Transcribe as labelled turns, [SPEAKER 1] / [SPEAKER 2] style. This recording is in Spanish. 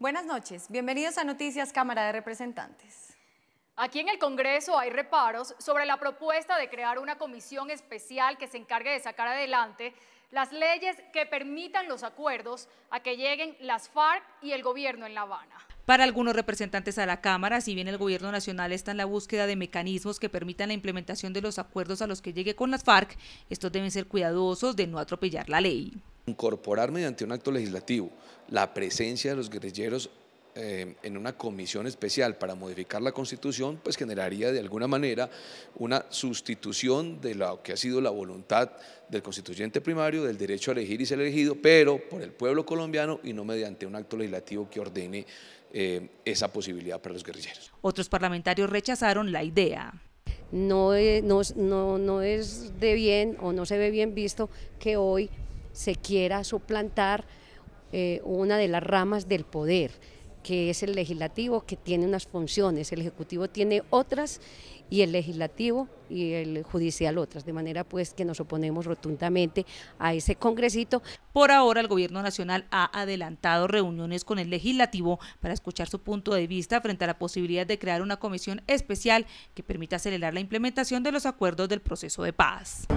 [SPEAKER 1] Buenas noches, bienvenidos a Noticias Cámara de Representantes.
[SPEAKER 2] Aquí en el Congreso hay reparos sobre la propuesta de crear una comisión especial que se encargue de sacar adelante las leyes que permitan los acuerdos a que lleguen las FARC y el gobierno en La Habana.
[SPEAKER 3] Para algunos representantes a la Cámara, si bien el gobierno nacional está en la búsqueda de mecanismos que permitan la implementación de los acuerdos a los que llegue con las FARC, estos deben ser cuidadosos de no atropellar la ley
[SPEAKER 4] incorporar mediante un acto legislativo la presencia de los guerrilleros eh, en una comisión especial para modificar la constitución, pues generaría de alguna manera una sustitución de lo que ha sido la voluntad del constituyente primario, del derecho a elegir y ser elegido, pero por el pueblo colombiano y no mediante un acto legislativo que ordene eh, esa posibilidad para los guerrilleros.
[SPEAKER 3] Otros parlamentarios rechazaron la
[SPEAKER 1] idea. no es de bien o no se ve bien visto que hoy se quiera suplantar eh, una de las ramas del poder, que es el legislativo, que tiene unas funciones, el ejecutivo tiene otras y el legislativo y el judicial otras, de manera pues que nos oponemos rotundamente
[SPEAKER 3] a ese congresito. Por ahora el gobierno nacional ha adelantado reuniones con el legislativo para escuchar su punto de vista frente a la posibilidad de crear una comisión especial que permita acelerar la implementación de los acuerdos del proceso de paz.